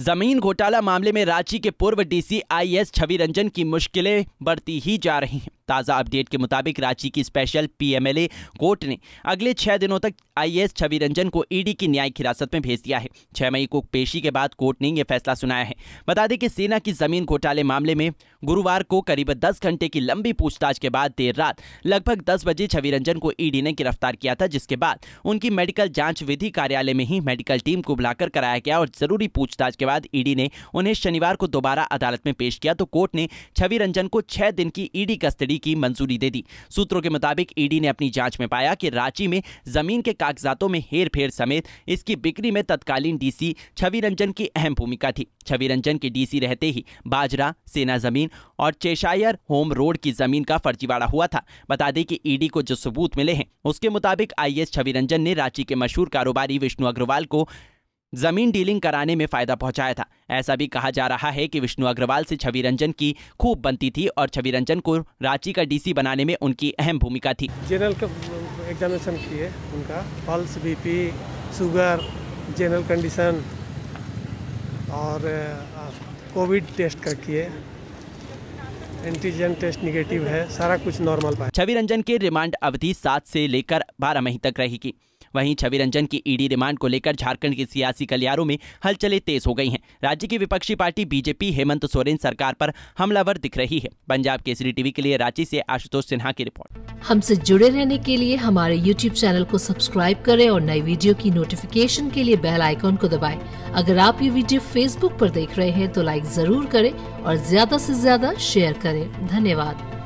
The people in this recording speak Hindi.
जमीन घोटाला मामले में रांची के पूर्व डीसी आईएस छवि रंजन की मुश्किलें बढ़ती ही जा रही हैं ताज़ा अपडेट के मुताबिक रांची की स्पेशल पीएमएलए कोर्ट ने अगले छह दिनों तक आईएएस छवि रंजन को ईडी की न्यायिक हिरासत में भेज दिया है छह मई को पेशी के बाद कोर्ट ने यह फैसला सुनाया है बता दें कि सेना की जमीन घोटाले मामले में गुरुवार को करीब दस घंटे की लंबी पूछताछ के बाद देर रात लगभग दस बजे छवि रंजन को ईडी ने गिरफ्तार किया था जिसके बाद उनकी मेडिकल जांच विधि कार्यालय में ही मेडिकल टीम को बुलाकर कराया गया और जरूरी पूछताछ के बाद ईडी ने उन्हें शनिवार को दोबारा अदालत में पेश किया तो कोर्ट ने छवि रंजन को छह दिन की ईडी कस्टडी की मंजूरी दे दी सूत्रों के मुताबिक ईडी ने अपनी जांच में पाया कि रांची में जमीन के कागजातों में हेर फेर समेत इसकी बिक्री में तत्कालीन डीसी छवि रंजन की अहम भूमिका थी छवि रंजन के डीसी रहते ही बाजरा सेना जमीन और चेशायर होम रोड की जमीन का फर्जीवाड़ा हुआ था बता दें कि ईडी को जो सबूत मिले हैं उसके मुताबिक आई एस छवि रंजन ने रांची के मशहूर कारोबारी विष्णु अग्रवाल को जमीन डीलिंग कराने में फायदा पहुंचाया था ऐसा भी कहा जा रहा है कि विष्णु अग्रवाल से छवि रंजन की खूब बनती थी और छवि रंजन को रांची का डीसी बनाने में उनकी अहम भूमिका थी जनरल एग्जामिनेशन किए उनका pulse BP sugar general condition और कोविड टेस्ट कर किए एंटीजन टेस्ट निगेटिव है सारा कुछ नॉर्मल छवि रंजन के रिमांड अवधि सात से लेकर बारह मई तक रहेगी वहीं छवि रंजन की ईडी रिमांड को लेकर झारखंड के सियासी गलियारों में हलचले तेज हो गई हैं राज्य की विपक्षी पार्टी बीजेपी हेमंत सोरेन सरकार पर हमलावर दिख रही है पंजाब केसरी टीवी के लिए रांची से आशुतोष सिन्हा की रिपोर्ट हमसे जुड़े रहने के लिए हमारे यूट्यूब चैनल को सब्सक्राइब करें और नई वीडियो की नोटिफिकेशन के लिए बेल आइकॉन को दबाए अगर आप ये वीडियो फेसबुक आरोप देख रहे हैं तो लाइक जरूर करें और ज्यादा ऐसी ज्यादा शेयर करें धन्यवाद